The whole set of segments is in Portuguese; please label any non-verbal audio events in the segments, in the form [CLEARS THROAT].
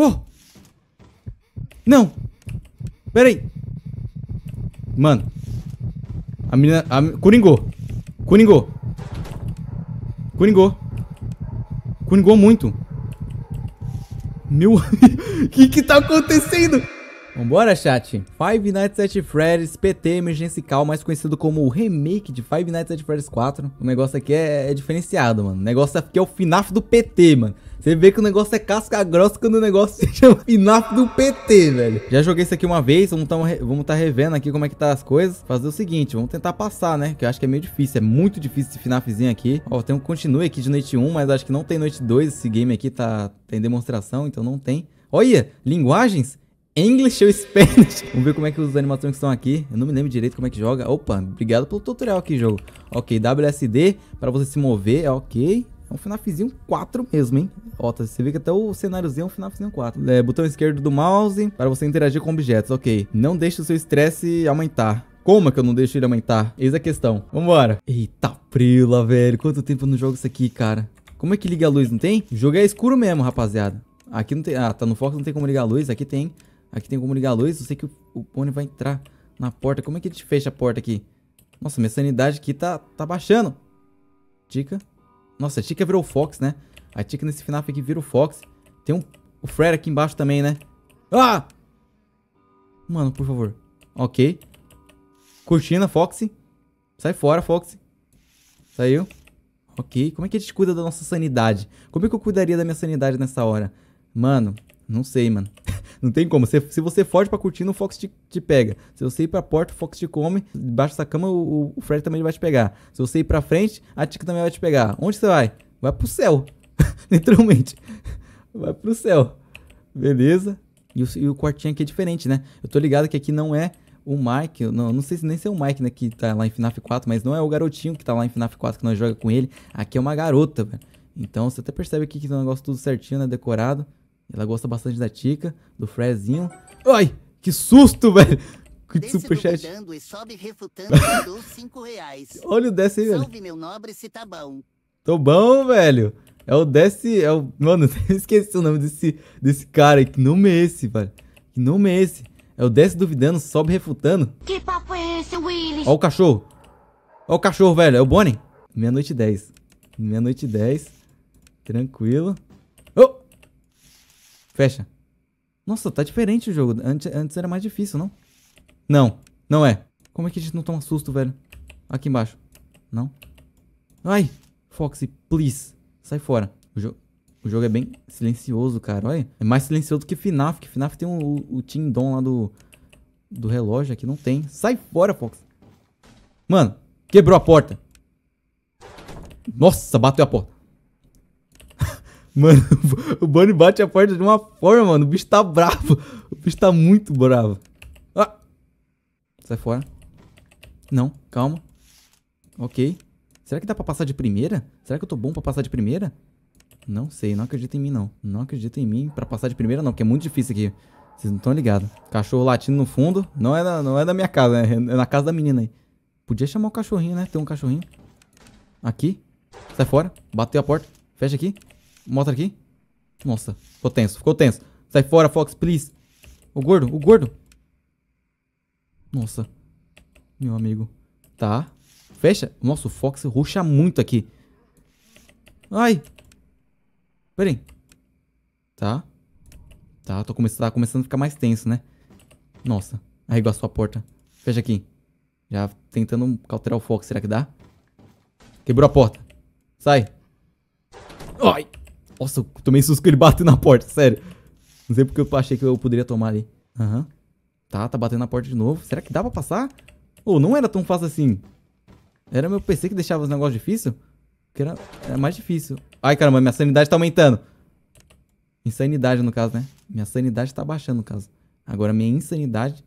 Oh! Não! Peraí! Mano. A menina. A, Coringou. Coringou. Coringou. Coringou muito. Meu. O [LAUGHS] que que tá acontecendo? Vambora, chat. Five Nights at Freddy's PT Emergency Call, mais conhecido como o remake de Five Nights at Freddy's 4. O negócio aqui é, é diferenciado, mano. O negócio aqui é o FNAF do PT, mano. Você vê que o negócio é casca grossa quando o negócio [LAUGHS] se chama FNAF do PT, velho. Já joguei isso aqui uma vez, vamos tá, vamos tá revendo aqui como é que tá as coisas. Fazer o seguinte, vamos tentar passar, né? Que eu acho que é meio difícil, é muito difícil esse FNAFzinho aqui. Ó, tem um continue aqui de noite 1, mas acho que não tem noite 2. Esse game aqui tá tem demonstração, então não tem. Olha, linguagens English ou Spanish. Vamos ver como é que os animações estão aqui. Eu não me lembro direito como é que joga. Opa, obrigado pelo tutorial aqui, jogo. Ok, WSD para você se mover. É ok. É um FNAFzinho 4 mesmo, hein? Ó, tá, você vê que até o cenáriozinho é um FNAFzinho 4. É, botão esquerdo do mouse para você interagir com objetos. Ok. Não deixe o seu estresse aumentar. Como é que eu não deixo ele aumentar? Eis a questão. Vambora. Eita, prila, velho. Quanto tempo eu não jogo isso aqui, cara? Como é que liga a luz? Não tem? O jogo é escuro mesmo, rapaziada. Aqui não tem... Ah, tá no Fox, não tem como ligar a luz. Aqui tem. Aqui tem como ligar a luz. Eu sei que o, o pônei vai entrar na porta. Como é que a gente fecha a porta aqui? Nossa, minha sanidade aqui tá, tá baixando. Tica. Nossa, a Tica virou Fox, né? A Tica nesse FNAF aqui virou Fox. Tem um, o Fred aqui embaixo também, né? Ah! Mano, por favor. Ok. Cortina, Foxy. Sai fora, Foxy. Saiu. Ok. Como é que a gente cuida da nossa sanidade? Como é que eu cuidaria da minha sanidade nessa hora? Mano, não sei, mano. Não tem como. Se, se você foge para cortina, o Fox te, te, pega. Se você ir pra porta, o Fox te come. Debaixo da cama, o, o Fred também vai te pegar. Se você ir pra frente, a Tika também vai te pegar. Onde você vai? Vai pro céu. [LAUGHS] Literalmente. Vai pro céu. Beleza? E o, e o quartinho aqui é diferente, né? Eu tô ligado que aqui não é o Mike, não, não sei se nem se é o Mike, né, que tá lá em FNAF 4, mas não é o garotinho que tá lá em FNAF 4 que nós joga com ele. Aqui é uma garota, velho. Então você até percebe aqui que tem um negócio tudo certinho, né, decorado. Ela gosta bastante da Tica, do Frezinho. Ai, que susto, velho! Que Desce superchat. [LAUGHS] Olha o desce aí, velho. Salve, meu nobre citabão. Tá Tô bom, velho. É o desce, é o... Mano, [LAUGHS] esqueci o nome desse, desse cara. Que nome é esse, velho? Que nome é esse? É o desce duvidando, sobe refutando. Que papo é esse, Willis? Ó o cachorro. Ó o cachorro, velho. É o Bonnie. Meia-noite 10. Meia-noite 10. Tranquilo. Fecha. Nossa, tá diferente o jogo. Antes, antes era mais difícil, não? Não, não é. Como é que a gente não toma susto, velho? Aqui embaixo. Não. Ai! Foxy, please. Sai fora. O, jo o jogo é bem silencioso, cara. Olha. É mais silencioso do que FNAF. Que FNAF tem o, o Tindom lá do, do relógio. Aqui não tem. Sai fora, Foxy Mano, quebrou a porta. Nossa, bateu a porta. Mano, [LAUGHS] o Bonnie bate a porta de uma forma, mano. O bicho tá bravo. O bicho tá muito bravo. Ah! Sai fora. Não, calma. Ok. Será que dá pra passar de primeira? Será que eu tô bom pra passar de primeira? Não sei, não acredito em mim, não. Não acredito em mim pra passar de primeira, não, porque é muito difícil aqui. Vocês não estão ligados. Cachorro latindo no fundo. Não é, da, não é da minha casa, né? é na casa da menina aí. Podia chamar o cachorrinho, né? Tem um cachorrinho. Aqui. Sai fora. Bateu a porta. Fecha aqui. Mostra aqui. Nossa, ficou tenso, ficou tenso. Sai fora, Fox, please. O gordo, o gordo. Nossa. Meu amigo. Tá. Fecha. Nossa, o Fox ruxa muito aqui. Ai. Pera aí. Tá. Tá, tô começando, tá começando a ficar mais tenso, né? Nossa. Arregaçou a porta. Fecha aqui. Já tentando cauterar o Fox. Será que dá? Quebrou a porta. Sai. Ai. Nossa, eu tomei susto que ele bateu na porta, [LAUGHS] sério. Não sei porque eu achei que eu poderia tomar ali. Aham. Uhum. Tá, tá batendo na porta de novo. Será que dá pra passar? Ou oh, não era tão fácil assim. Era meu PC que deixava os negócios difíceis? Porque era, era mais difícil. Ai, caramba, minha sanidade tá aumentando. Insanidade, no caso, né? Minha sanidade tá baixando, no caso. Agora minha insanidade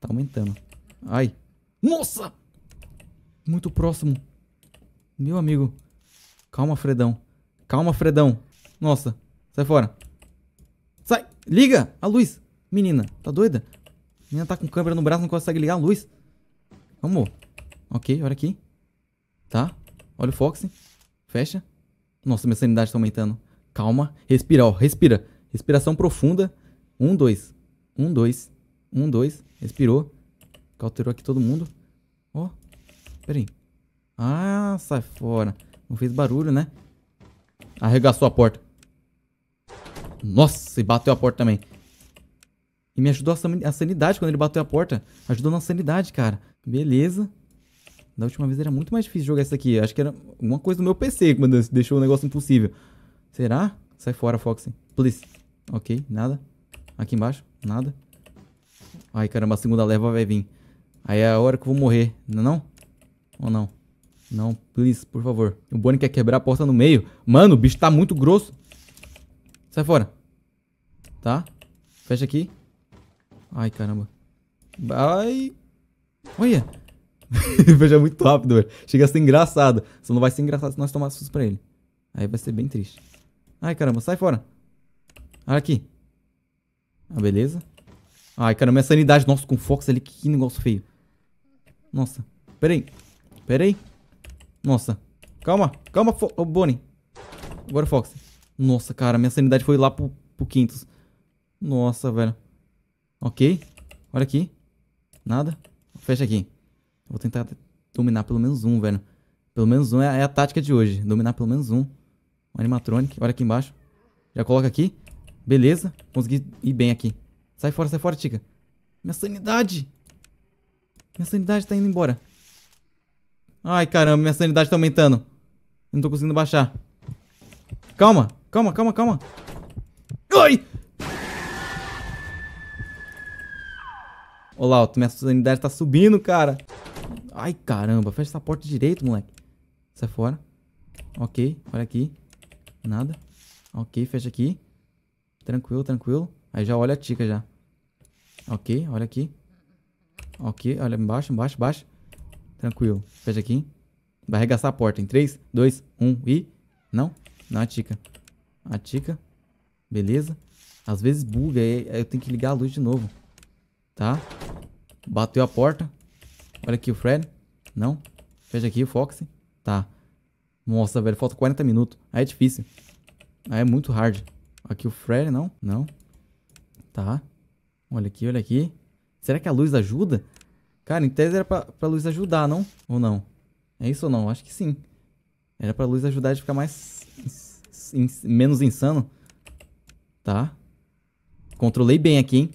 tá aumentando. Ai. Nossa! Muito próximo. Meu amigo. Calma, Fredão. Calma, Fredão. Nossa, sai fora. Sai, liga a luz. Menina, tá doida? Menina tá com câmera no braço, não consegue ligar a luz. Vamos, Ok, olha aqui. Tá, olha o Fox. Fecha. Nossa, minha sanidade tá aumentando. Calma, respira, ó, respira. Respiração profunda. Um, dois. Um, dois. Um, dois. Respirou. Cauterou aqui todo mundo. Ó, oh, peraí. Ah, sai fora. Não fez barulho, né? Arregaçou a porta. Nossa, e bateu a porta também. E me ajudou a sanidade quando ele bateu a porta. Ajudou na sanidade, cara. Beleza. Da última vez era muito mais difícil jogar isso aqui. Acho que era alguma coisa do meu PC que deixou o negócio impossível. Será? Sai fora, Foxy. Please. Ok, nada. Aqui embaixo, nada. Ai, caramba, a segunda leva vai vir. Aí é a hora que eu vou morrer, não é não? Ou não? Não, please, por favor. O Bonnie quer quebrar a porta no meio. Mano, o bicho tá muito grosso. Sai fora. Tá? Fecha aqui. Ai, caramba. Ai. Olha. Fecha [LAUGHS] muito rápido, velho. Chega a ser engraçado. Só não vai ser engraçado se nós tomarmos susto pra ele. Aí vai ser bem triste. Ai, caramba. Sai fora. Olha aqui. Ah, beleza. Ai, caramba. Minha sanidade. Nossa, com Fox ali. Que negócio feio. Nossa. Pera aí. Pera aí. Nossa. Calma. Calma, Fo oh, Bonnie. Agora, Fox. Nossa, cara. Minha sanidade foi lá pro, pro quintos. Nossa, velho. Ok. Olha aqui. Nada. Fecha aqui. Vou tentar dominar pelo menos um, velho. Pelo menos um é, é a tática de hoje. Dominar pelo menos um. Um animatronic. Olha aqui embaixo. Já coloca aqui. Beleza. Consegui ir bem aqui. Sai fora, sai fora, tica. Minha sanidade. Minha sanidade tá indo embora. Ai, caramba. Minha sanidade tá aumentando. Eu não tô conseguindo baixar. Calma. Calma, calma, calma. Ai! Olha lá, ó, minha sanidade tá subindo, cara. Ai, caramba. Fecha essa porta direito, moleque. Sai fora. Ok, olha aqui. Nada. Ok, fecha aqui. Tranquilo, tranquilo. Aí já olha a tica já. Ok, olha aqui. Ok, olha embaixo, embaixo, embaixo. Tranquilo. Fecha aqui. Vai arregaçar a porta em 3, 2, 1 e... Não, não a tica. A tica. Beleza. Às vezes buga, eu tenho que ligar a luz de novo. Tá. Bateu a porta. Olha aqui o Fred. Não. Fecha aqui o Foxy. Tá. Nossa, velho. Falta 40 minutos. Aí é difícil. Aí é muito hard. Aqui o Fred, não. Não. Tá. Olha aqui, olha aqui. Será que a luz ajuda? Cara, em tese era pra, pra luz ajudar, não? Ou não? É isso ou não? Acho que sim. Era pra luz ajudar a ficar mais... menos insano. Tá. Controlei bem aqui, hein?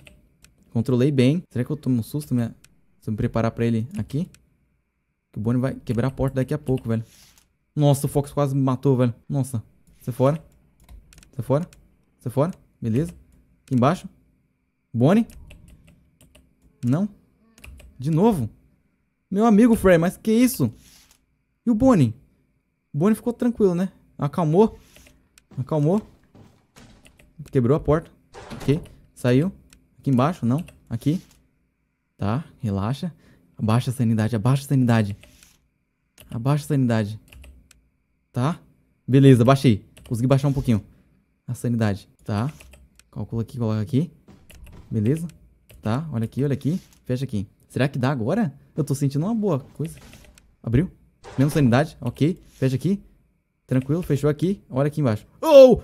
Controlei bem. Será que eu tomo um susto minha... se eu me preparar pra ele aqui? Que o Bonnie vai quebrar a porta daqui a pouco, velho. Nossa, o Fox quase me matou, velho. Nossa. Sai fora. Sai fora. Sai fora. Beleza. Aqui embaixo. Bonnie. Não. De novo. Meu amigo, Frey, mas que isso? E o Bonnie? O Bonnie ficou tranquilo, né? Acalmou. Acalmou. Quebrou a porta. Ok. Saiu. Aqui embaixo? Não. Aqui. Tá, relaxa. Abaixa a sanidade, abaixa a sanidade. Abaixa a sanidade. Tá? Beleza, baixei. Consegui baixar um pouquinho. A sanidade. Tá. Calcula aqui, coloca aqui. Beleza. Tá, olha aqui, olha aqui. Fecha aqui. Será que dá agora? Eu tô sentindo uma boa coisa. Abriu. Menos sanidade. Ok. Fecha aqui. Tranquilo, fechou aqui. Olha aqui embaixo. Oh!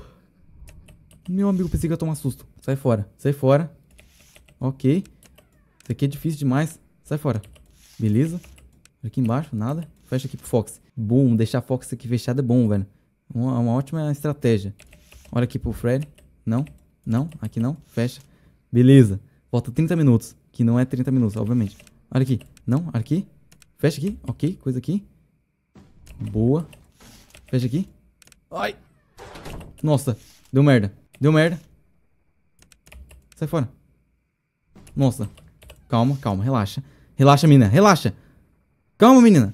Meu amigo, pensei que ia tomar susto. Sai fora, sai fora. Ok. Isso aqui é difícil demais. Sai fora. Beleza. Aqui embaixo, nada. Fecha aqui pro Fox. Bom, deixar a Fox aqui fechada é bom, velho. Uma, uma ótima estratégia. Olha aqui pro Fred. Não, não, aqui não. Fecha. Beleza. Falta 30 minutos. Que não é 30 minutos, obviamente. Olha aqui. Não, olha aqui. Fecha aqui. Ok, coisa aqui. Boa. Fecha aqui. Ai. Nossa, deu merda. Deu merda. Sai fora. Nossa. Calma, calma, relaxa. Relaxa, menina, relaxa. Calma, menina.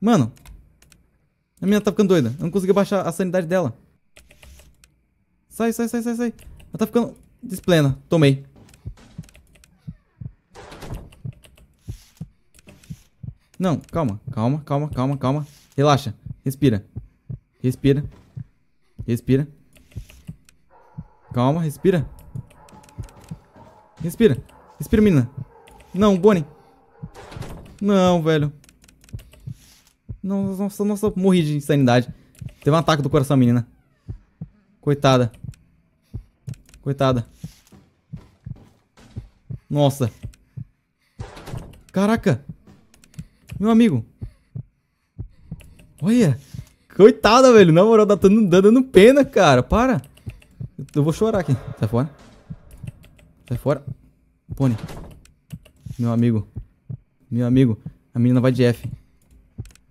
Mano. A menina tá ficando doida. Eu não consegui baixar a sanidade dela. Sai, sai, sai, sai, sai. Ela tá ficando desplena. Tomei. Não, calma, calma, calma, calma, calma. Relaxa. Respira. Respira. Respira. Calma, respira. Respira. Respira, menina. Não, Bonnie. Não, velho. Não, nossa, nossa, morri de insanidade. Teve um ataque do coração, menina. Coitada. Coitada. Nossa. Caraca. Meu amigo. Olha. Coitada, velho. Na moral, tá dando, dando pena, cara. Para. Eu vou chorar aqui. Sai fora. Sai fora. fone, Meu amigo. Meu amigo. A menina vai de F.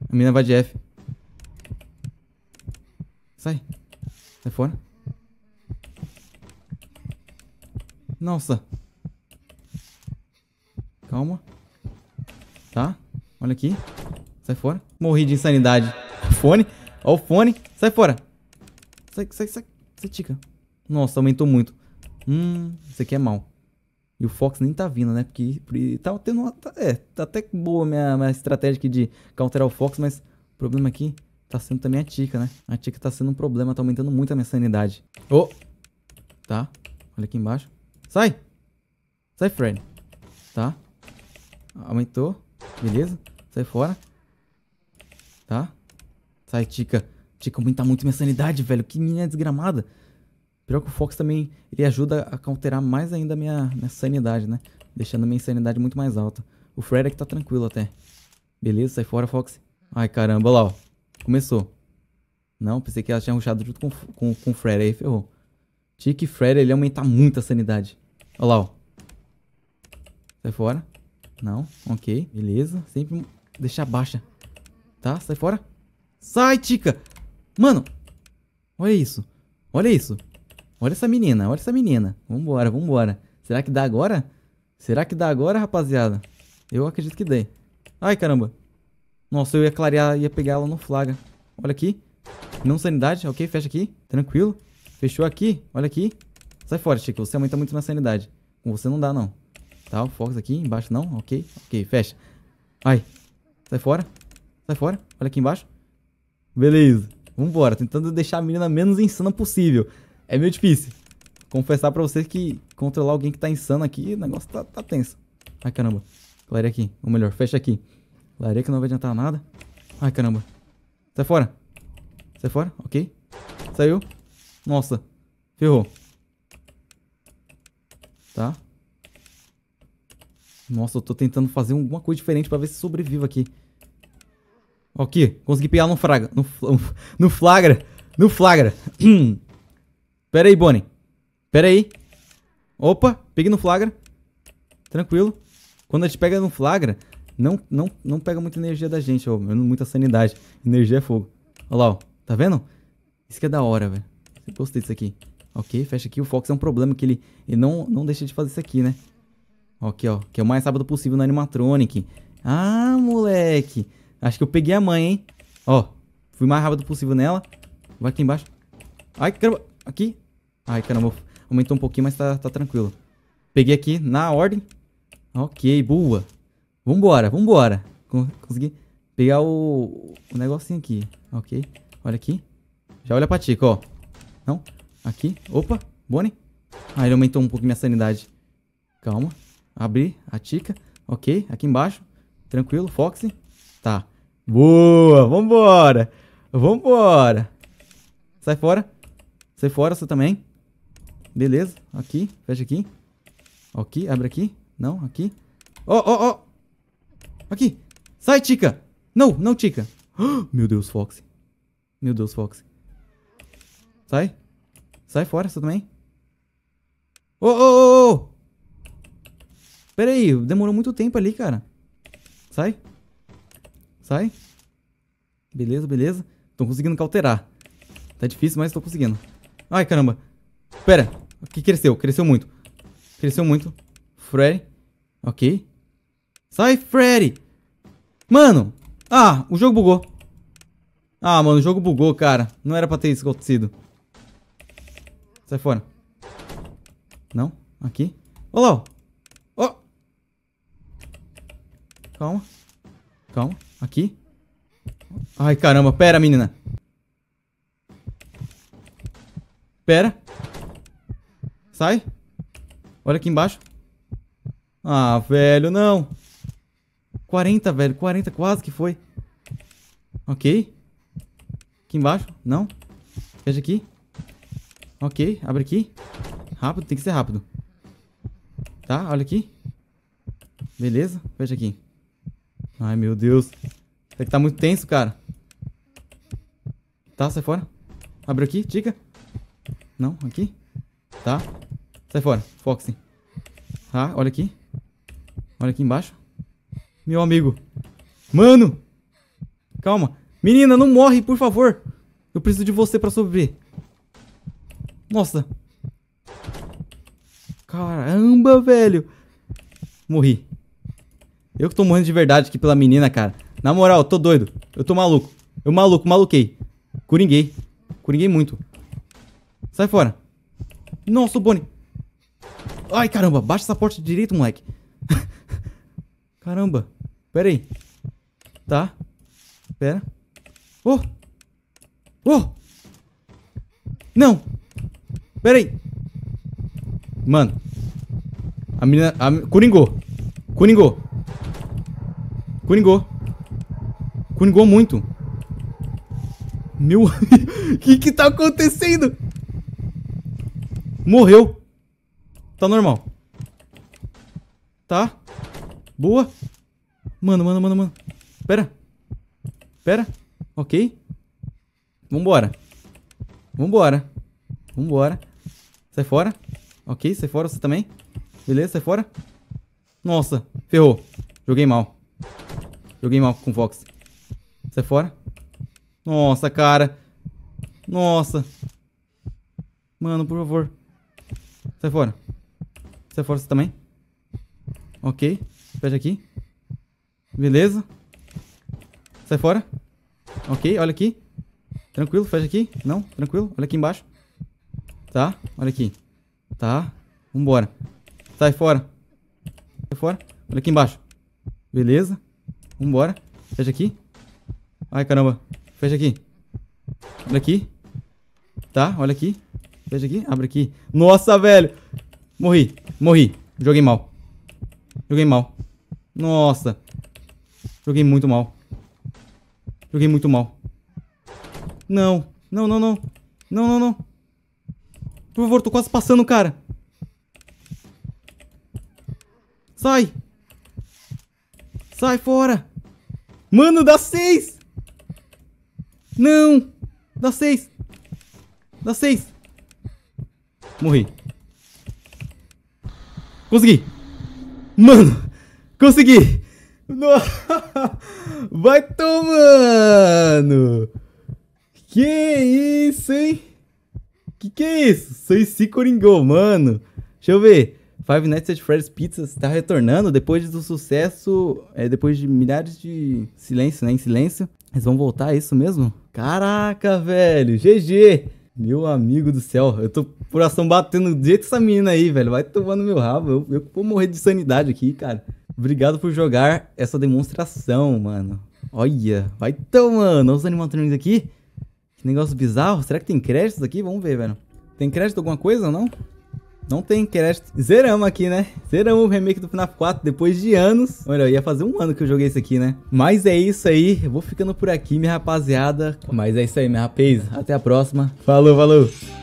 A menina vai de F. Sai. Sai fora. Nossa. Calma. Tá? Olha aqui. Sai fora. Morri de insanidade. Fone. Ó o fone. Sai fora. Sai, sai, sai. Sai, tica. Nossa, aumentou muito. Hum, isso aqui é mal. E o Fox nem tá vindo, né? Porque, porque tá tendo uma, tá, é, tá até boa minha, minha estratégia aqui de counterar o Fox, mas o problema aqui tá sendo também a Tika, né? A Tika tá sendo um problema, tá aumentando muito a minha sanidade. Ô! Oh! Tá. Olha aqui embaixo. Sai! Sai, Fred. Tá. Aumentou. Beleza. Sai fora. Tá. Sai, Tika. Tika, aumenta muito minha sanidade, velho. Que menina desgramada. Pior que o Fox também, ele ajuda a counterar mais ainda a minha, minha sanidade, né? Deixando a minha sanidade muito mais alta. O Fred aqui é tá tranquilo até. Beleza, sai fora, Fox. Ai, caramba, lá, ó. Começou. Não, pensei que ela tinha ruxado junto com, com, com o Fred, aí ferrou. Tique Fred, ele aumenta muito a sanidade. Olha lá, ó. Sai fora. Não, ok. Beleza. Sempre deixar baixa. Tá, sai fora. Sai, Tica! Mano! Olha isso. Olha isso. Olha essa menina, olha essa menina. Vambora, vambora. Será que dá agora? Será que dá agora, rapaziada? Eu acredito que dê. Ai, caramba. Nossa, eu ia clarear, ia pegar ela no flaga. Olha aqui. Não sanidade, ok, fecha aqui. Tranquilo. Fechou aqui, olha aqui. Sai fora, Chico, você aumenta muito minha sanidade. Com você não dá, não. Tá, o Fox aqui, embaixo não, ok. Ok, fecha. Ai, sai fora. Sai fora, olha aqui embaixo. Beleza. Vambora, tentando deixar a menina menos insana possível. É meio difícil. Confessar pra vocês que controlar alguém que tá insano aqui, o negócio tá, tá tenso. Ai, caramba. Clareia aqui. Ou melhor, fecha aqui. Clareia que não vai adiantar nada. Ai, caramba. Sai fora. Sai fora, ok. Saiu. Nossa. Ferrou. Tá. Nossa, eu tô tentando fazer alguma coisa diferente pra ver se sobrevivo aqui. Ok, consegui pegar no fraga. No, [LAUGHS] no flagra. No flagra. [CLEARS THROAT] Pera aí, Bonnie. Pera aí. Opa, peguei no flagra. Tranquilo. Quando a gente pega no flagra, não, não, não pega muita energia da gente, ó. Muita sanidade. Energia é fogo. Olha lá, ó. Tá vendo? Isso que é da hora, velho. Gostei disso aqui. Ok, fecha aqui. O Fox é um problema que ele, ele não, não deixa de fazer isso aqui, né? Ok, ó. Que é o mais rápido possível no animatronic. Ah, moleque. Acho que eu peguei a mãe, hein? Ó. Fui mais rápido possível nela. Vai aqui embaixo. Ai, caramba. Aqui. Ai, caramba. Aumentou um pouquinho, mas tá, tá tranquilo. Peguei aqui na ordem. Ok, boa. Vambora, vambora. Consegui pegar o, o negocinho aqui. Ok. Olha aqui. Já olha pra Tico, ó. Não. Aqui. Opa. Bonnie. Ah, ele aumentou um pouco minha sanidade. Calma. Abri a Tica. Ok. Aqui embaixo. Tranquilo. Foxy. Tá. Boa. Vambora. Vambora. Sai fora. Sai fora, você também. Beleza. Aqui, fecha aqui. Aqui, abre aqui. Não, aqui. Ó, ó, ó. Aqui. Sai, Tica. Não, não, Tica. [GASPS] meu Deus, Fox. Meu Deus, Fox. Sai. Sai fora, você também. Ô, ô, ô, ô. Pera aí, demorou muito tempo ali, cara. Sai. Sai. Beleza, beleza. Tô conseguindo cauterar. Tá difícil, mas tô conseguindo. Ai, caramba. Pera. Aqui cresceu. Cresceu muito. Cresceu muito. Freddy. Ok. Sai, Freddy. Mano. Ah, o jogo bugou. Ah, mano, o jogo bugou, cara. Não era pra ter isso acontecido. Sai fora. Não. Aqui. Olá. Ó. Calma. Calma. Aqui. Ai, caramba. Pera, menina. Pera. Sai. Olha aqui embaixo. Ah, velho, não. 40, velho. 40, quase que foi. Ok. Aqui embaixo. Não. Fecha aqui. Ok, abre aqui. Rápido, tem que ser rápido. Tá, olha aqui. Beleza, fecha aqui. Ai, meu Deus. É que tá muito tenso, cara. Tá, sai fora. Abre aqui, dica. Não, aqui. Tá. Sai fora, Foxy. Tá, olha aqui. Olha aqui embaixo. Meu amigo. Mano! Calma. Menina, não morre, por favor. Eu preciso de você pra sobreviver. Nossa. Caramba, velho. Morri. Eu que tô morrendo de verdade aqui pela menina, cara. Na moral, eu tô doido. Eu tô maluco. Eu maluco, maluquei. Coringuei. Coringuei muito. Sai fora. Nossa, o Bonnie. Ai, caramba. Baixa essa porta direito, moleque. [LAUGHS] caramba. Pera aí. Tá. Pera. Oh. Oh. Não. Pera aí. Mano. A menina... A, curingou. Curingou. Curingou. muito. Meu... [LAUGHS] O que que tá acontecendo? Morreu. Tá normal. Tá. Boa. Mano, mano, mano, mano. Pera. Pera. Ok. Vambora. Vambora. Vambora. Sai fora. Ok, sai fora você também. Beleza, sai fora. Nossa, ferrou. Joguei mal. Joguei mal com o Fox. Sai fora. Nossa, cara. Nossa. Mano, por favor. Sai fora. Sai fora você também. Ok. Fecha aqui. Beleza. Sai fora. Ok, olha aqui. Tranquilo, fecha aqui. Não, tranquilo. Olha aqui embaixo. Tá, olha aqui. Tá. Vambora. Sai fora. Sai fora. Olha aqui embaixo. Beleza. Vambora. Fecha aqui. Ai, caramba. Fecha aqui. Olha aqui. Tá, olha aqui. Fecha aqui, abre aqui. Nossa, velho. Morri, morri. Joguei mal. Joguei mal. Nossa. Joguei muito mal. Joguei muito mal. Não, não, não, não. Não, não, não. Por favor, tô quase passando, cara. Sai. Sai fora. Mano, dá seis. Não. Dá seis. Dá seis. Morri. Consegui. Mano, consegui. No... [LAUGHS] Vai tomando. Que isso, hein? Que que é isso? esse Coringou, mano. Deixa eu ver. Five Nights at Freddy's Pizza está retornando depois do sucesso, é, depois de milhares de silêncio, né? Em silêncio. Eles vão voltar, é isso mesmo? Caraca, velho. GG. Meu amigo do céu, eu tô coração batendo do jeito essa menina aí, velho. Vai tomando meu rabo. Eu, eu vou morrer de sanidade aqui, cara. Obrigado por jogar essa demonstração, mano. Olha, vai tomando. Olha os animatronics aqui. Que negócio bizarro. Será que tem créditos aqui? Vamos ver, velho. Tem crédito alguma coisa ou não? Não tem crédito. Zeramos aqui, né? Zeramos o remake do FNAF 4 depois de anos. Olha, ia fazer um ano que eu joguei isso aqui, né? Mas é isso aí. Eu vou ficando por aqui, minha rapaziada. Mas é isso aí, minha rapaz. Até a próxima. Falou, falou.